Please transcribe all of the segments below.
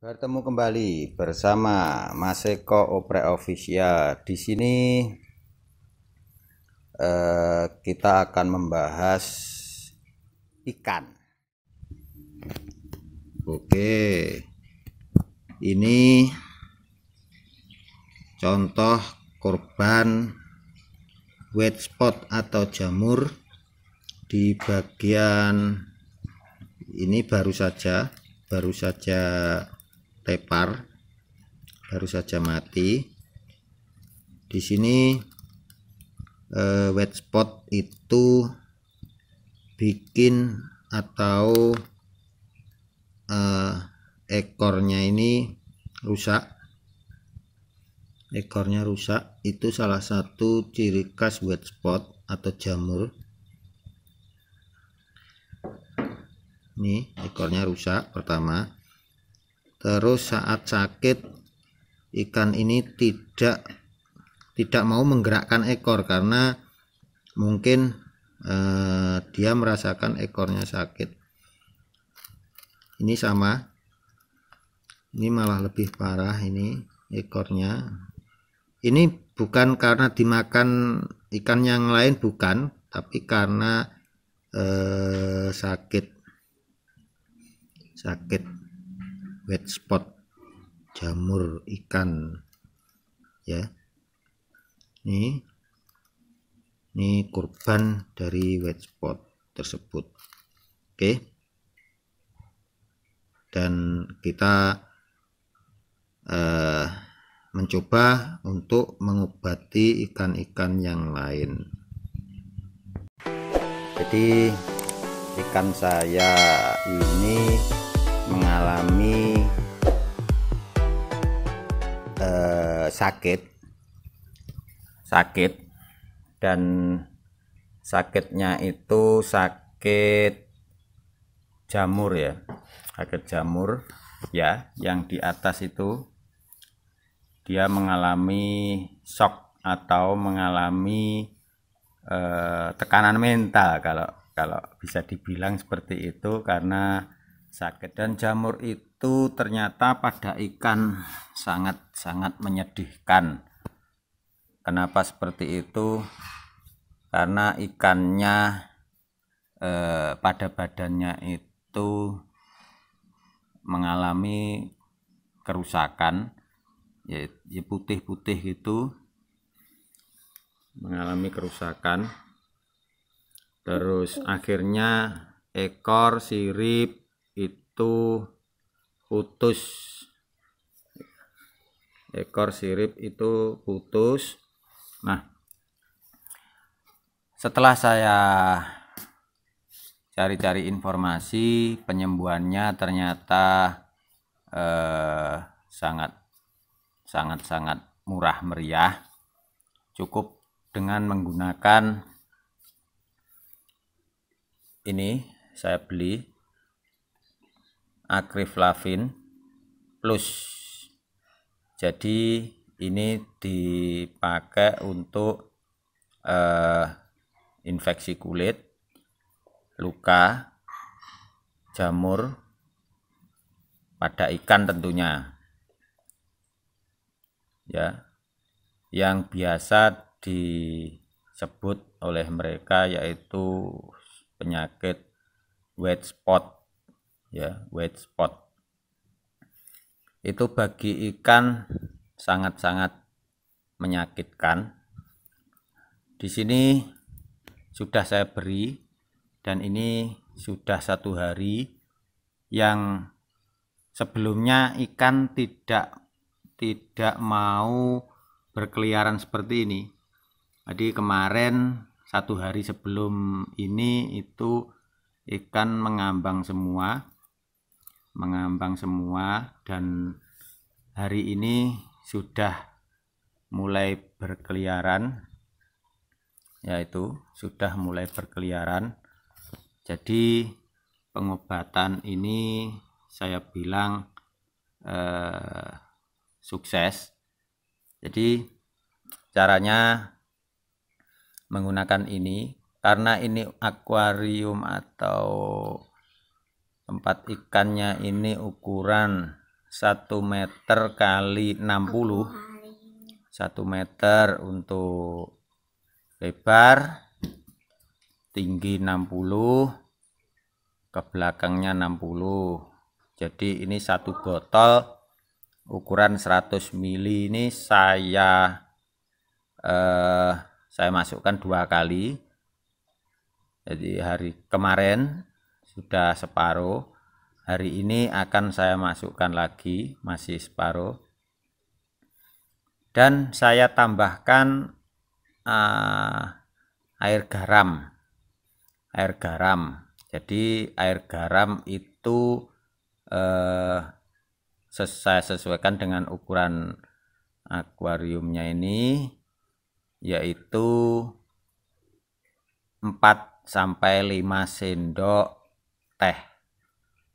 Bertemu kembali bersama Mas Eko Opre Official. Di sini eh, kita akan membahas ikan. Oke. Ini contoh korban wet spot atau jamur di bagian ini baru saja baru saja tepar baru saja mati di sini eh, wet spot itu bikin atau eh, ekornya ini rusak ekornya rusak itu salah satu ciri khas wet spot atau jamur ini ekornya rusak pertama Terus saat sakit ikan ini tidak tidak mau menggerakkan ekor karena mungkin eh, dia merasakan ekornya sakit. Ini sama. Ini malah lebih parah ini ekornya. Ini bukan karena dimakan ikan yang lain bukan, tapi karena eh, sakit. Sakit wet spot jamur ikan ya ini ini korban dari wet spot tersebut oke dan kita eh, mencoba untuk mengobati ikan-ikan yang lain jadi ikan saya ini mengalami uh, sakit sakit dan sakitnya itu sakit jamur ya sakit jamur ya yang di atas itu dia mengalami shock atau mengalami uh, tekanan mental kalau kalau bisa dibilang seperti itu karena sakit dan jamur itu ternyata pada ikan sangat-sangat menyedihkan kenapa seperti itu karena ikannya eh, pada badannya itu mengalami kerusakan ya putih-putih itu mengalami kerusakan terus akhirnya ekor sirip itu putus ekor sirip itu putus nah setelah saya cari-cari informasi penyembuhannya ternyata eh, sangat sangat sangat murah meriah cukup dengan menggunakan ini saya beli akriflavin plus jadi ini dipakai untuk eh, infeksi kulit luka jamur pada ikan tentunya ya yang biasa disebut oleh mereka yaitu penyakit wet spot ya wet spot itu bagi ikan sangat-sangat menyakitkan di sini sudah saya beri dan ini sudah satu hari yang sebelumnya ikan tidak tidak mau berkeliaran seperti ini jadi kemarin satu hari sebelum ini itu ikan mengambang semua mengambang semua dan hari ini sudah mulai berkeliaran yaitu sudah mulai berkeliaran jadi pengobatan ini saya bilang eh, sukses jadi caranya menggunakan ini karena ini akuarium atau tempat ikannya ini ukuran 1 meter kali 60 1 meter untuk lebar tinggi 60 ke belakangnya 60 jadi ini satu botol ukuran 100 ml ini saya eh, saya masukkan dua kali jadi hari kemarin sudah separuh hari ini akan saya masukkan lagi masih separuh dan saya tambahkan uh, air garam air garam jadi air garam itu uh, saya sesuaikan dengan ukuran akuariumnya ini yaitu 4 sampai 5 sendok teh.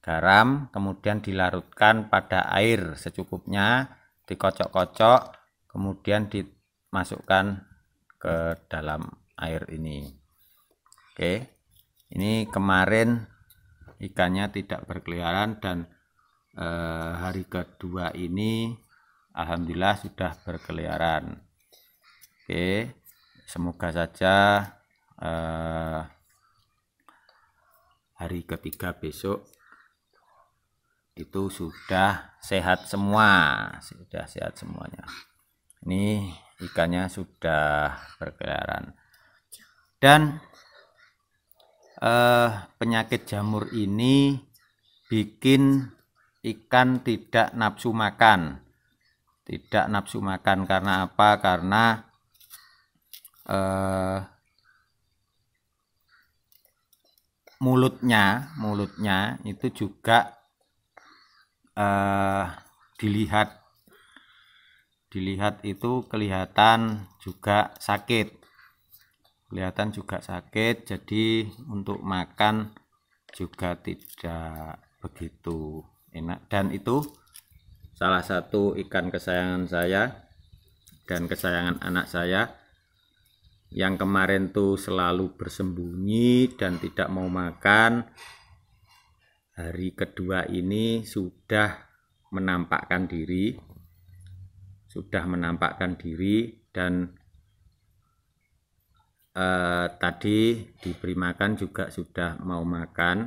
Garam kemudian dilarutkan pada air secukupnya, dikocok-kocok, kemudian dimasukkan ke dalam air ini. Oke. Ini kemarin ikannya tidak berkeliaran dan eh, hari kedua ini alhamdulillah sudah berkeliaran. Oke. Semoga saja eh, hari ketiga besok itu sudah sehat semua sudah sehat semuanya ini ikannya sudah berkeliaran dan eh, penyakit jamur ini bikin ikan tidak nafsu makan tidak nafsu makan karena apa karena eh, mulutnya mulutnya itu juga eh, dilihat dilihat itu kelihatan juga sakit kelihatan juga sakit jadi untuk makan juga tidak begitu enak dan itu salah satu ikan kesayangan saya dan kesayangan anak saya yang kemarin tuh selalu bersembunyi dan tidak mau makan hari kedua ini sudah menampakkan diri sudah menampakkan diri dan eh, tadi diberi makan juga sudah mau makan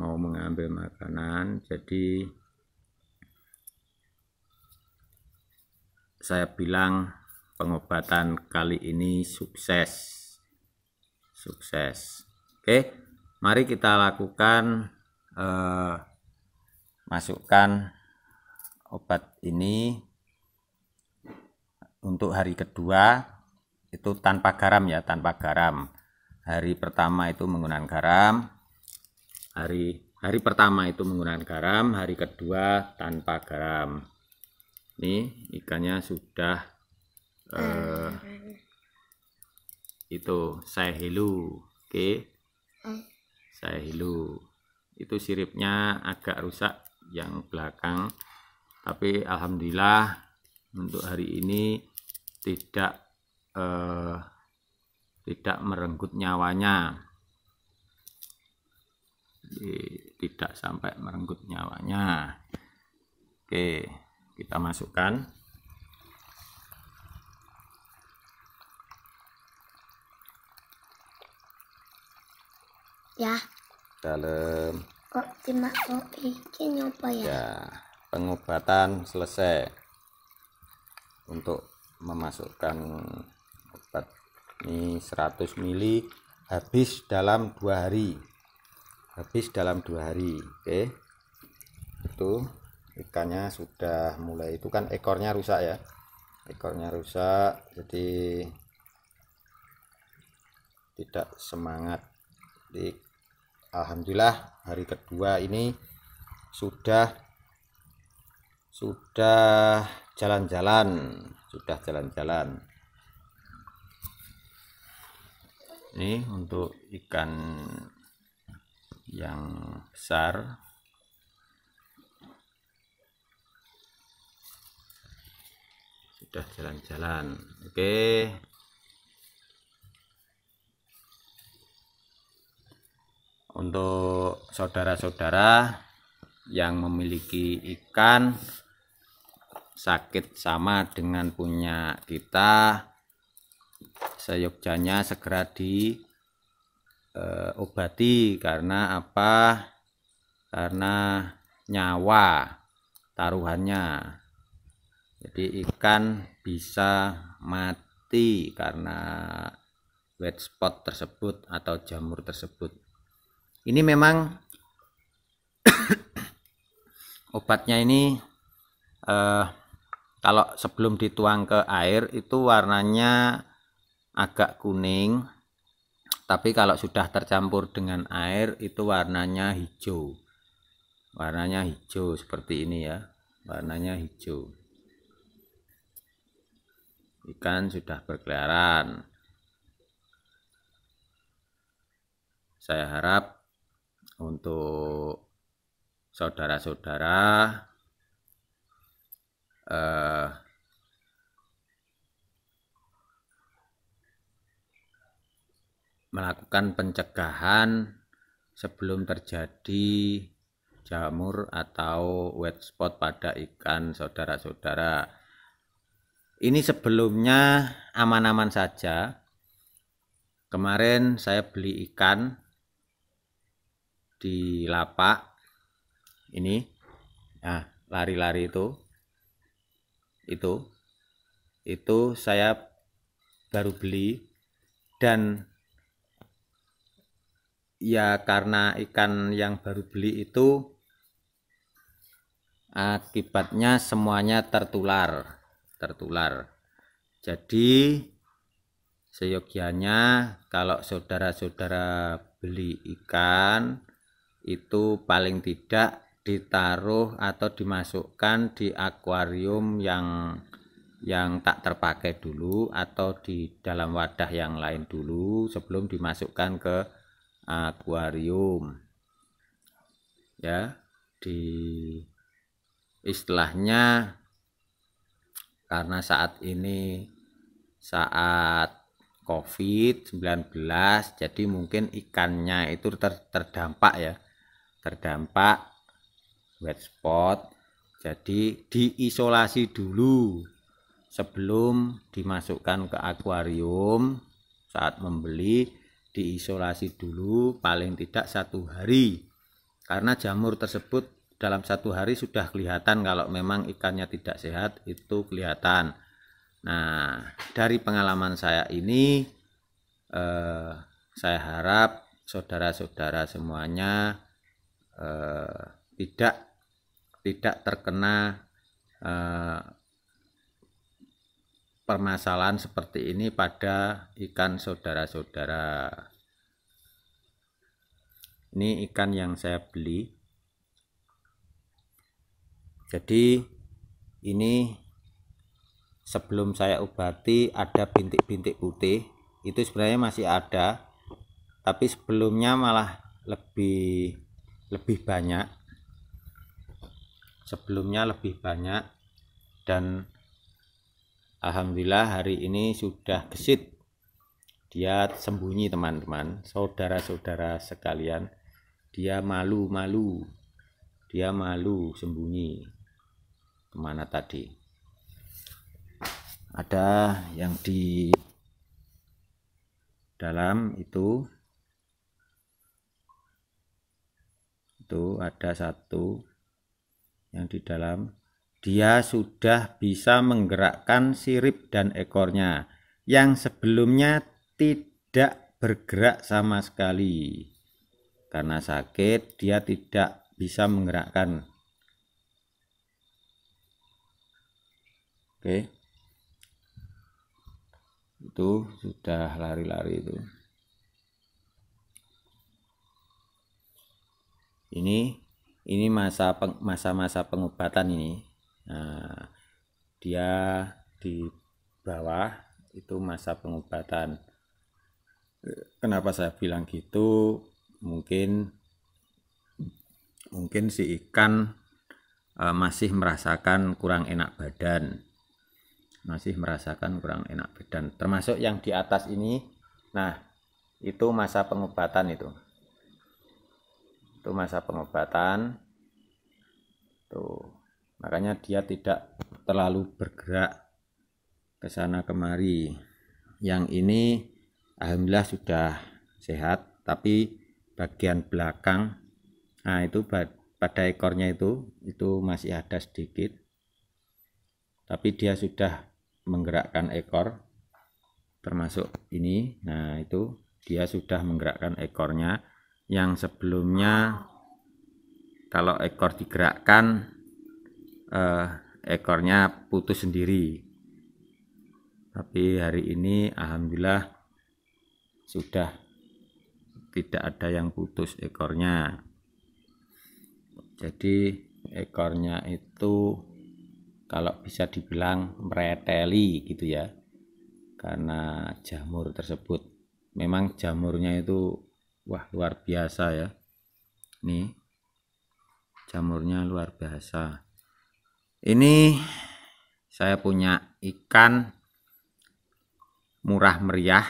mau mengambil makanan jadi saya bilang pengobatan kali ini sukses sukses oke mari kita lakukan eh, masukkan obat ini untuk hari kedua itu tanpa garam ya tanpa garam hari pertama itu menggunakan garam hari hari pertama itu menggunakan garam hari kedua tanpa garam ini ikannya sudah uh, itu saya hilu, oke okay? Hmm. saya hilu. itu siripnya agak rusak yang belakang tapi alhamdulillah untuk hari ini tidak uh, tidak merenggut nyawanya tidak sampai merenggut nyawanya oke kita masukkan ya dalam kok cuma kok ya ya pengobatan selesai untuk memasukkan obat ini 100 ml habis dalam dua hari habis dalam dua hari oke itu ikannya sudah mulai itu kan ekornya rusak ya ekornya rusak jadi tidak semangat di Alhamdulillah hari kedua ini sudah sudah jalan-jalan sudah jalan-jalan ini untuk ikan yang besar sudah jalan-jalan oke untuk saudara-saudara yang memiliki ikan sakit sama dengan punya kita seyogjanya segera diobati eh, e, karena apa karena nyawa taruhannya jadi ikan bisa mati karena wet spot tersebut atau jamur tersebut ini memang obatnya ini eh, kalau sebelum dituang ke air itu warnanya agak kuning tapi kalau sudah tercampur dengan air itu warnanya hijau warnanya hijau seperti ini ya warnanya hijau ikan sudah berkeliaran saya harap untuk saudara-saudara eh, melakukan pencegahan sebelum terjadi jamur atau wet spot pada ikan saudara-saudara. Ini sebelumnya aman-aman saja. Kemarin saya beli ikan di lapak ini nah lari-lari itu itu itu saya baru beli dan ya karena ikan yang baru beli itu akibatnya semuanya tertular tertular jadi seyogianya kalau saudara-saudara beli ikan itu paling tidak ditaruh atau dimasukkan di akuarium yang yang tak terpakai dulu atau di dalam wadah yang lain dulu sebelum dimasukkan ke akuarium ya di istilahnya karena saat ini saat COVID-19 jadi mungkin ikannya itu ter, terdampak ya terdampak wet spot jadi diisolasi dulu sebelum dimasukkan ke akuarium saat membeli diisolasi dulu paling tidak satu hari karena jamur tersebut dalam satu hari sudah kelihatan kalau memang ikannya tidak sehat itu kelihatan nah dari pengalaman saya ini eh, saya harap saudara-saudara semuanya Eh, tidak tidak terkena eh, permasalahan seperti ini pada ikan saudara-saudara. Ini ikan yang saya beli. Jadi ini sebelum saya obati ada bintik-bintik putih itu sebenarnya masih ada tapi sebelumnya malah lebih lebih banyak sebelumnya lebih banyak dan Alhamdulillah hari ini sudah gesit dia sembunyi teman-teman saudara-saudara sekalian dia malu-malu dia malu sembunyi kemana tadi ada yang di dalam itu itu ada satu yang di dalam dia sudah bisa menggerakkan sirip dan ekornya yang sebelumnya tidak bergerak sama sekali karena sakit dia tidak bisa menggerakkan oke itu sudah lari-lari itu ini ini masa masa-masa pengobatan ini nah, dia di bawah itu masa pengobatan kenapa saya bilang gitu mungkin mungkin si ikan uh, masih merasakan kurang enak badan masih merasakan kurang enak badan termasuk yang di atas ini nah itu masa pengobatan itu itu masa pengobatan tuh makanya dia tidak terlalu bergerak ke sana kemari yang ini alhamdulillah sudah sehat tapi bagian belakang nah itu pada ekornya itu itu masih ada sedikit tapi dia sudah menggerakkan ekor termasuk ini nah itu dia sudah menggerakkan ekornya yang sebelumnya kalau ekor digerakkan eh, ekornya putus sendiri tapi hari ini alhamdulillah sudah tidak ada yang putus ekornya jadi ekornya itu kalau bisa dibilang mereteli gitu ya karena jamur tersebut memang jamurnya itu wah luar biasa ya nih jamurnya luar biasa ini saya punya ikan murah meriah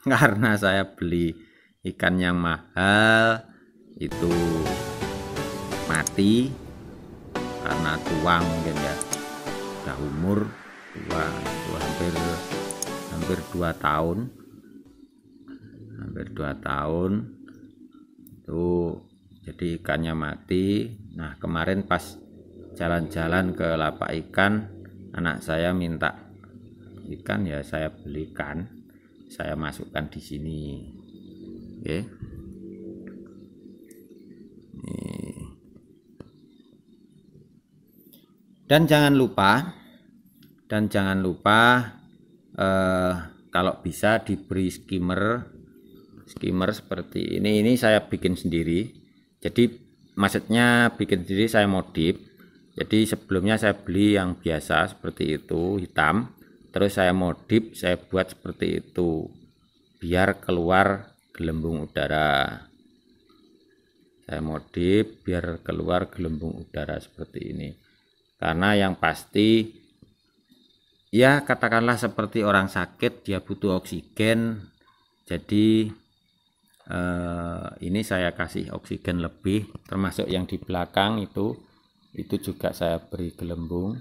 karena saya beli ikan yang mahal itu mati karena tuang mungkin ya udah umur tua, itu hampir hampir 2 tahun hampir dua tahun itu jadi ikannya mati nah kemarin pas jalan-jalan ke lapak ikan anak saya minta ikan ya saya belikan saya masukkan di sini oke okay. dan jangan lupa dan jangan lupa eh, kalau bisa diberi skimmer skimmer seperti ini ini saya bikin sendiri jadi maksudnya bikin sendiri saya modif jadi sebelumnya saya beli yang biasa seperti itu hitam terus saya modif saya buat seperti itu biar keluar gelembung udara saya modif biar keluar gelembung udara seperti ini karena yang pasti ya katakanlah seperti orang sakit dia butuh oksigen jadi Eh, ini saya kasih oksigen lebih termasuk yang di belakang itu itu juga saya beri gelembung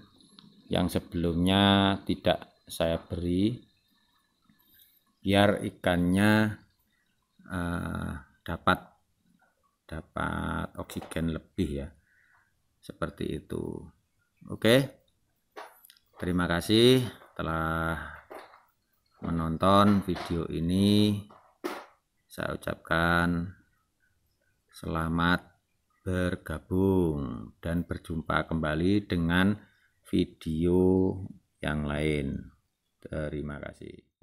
yang sebelumnya tidak saya beri biar ikannya uh, dapat dapat oksigen lebih ya seperti itu oke terima kasih telah menonton video ini saya ucapkan selamat bergabung dan berjumpa kembali dengan video yang lain. Terima kasih.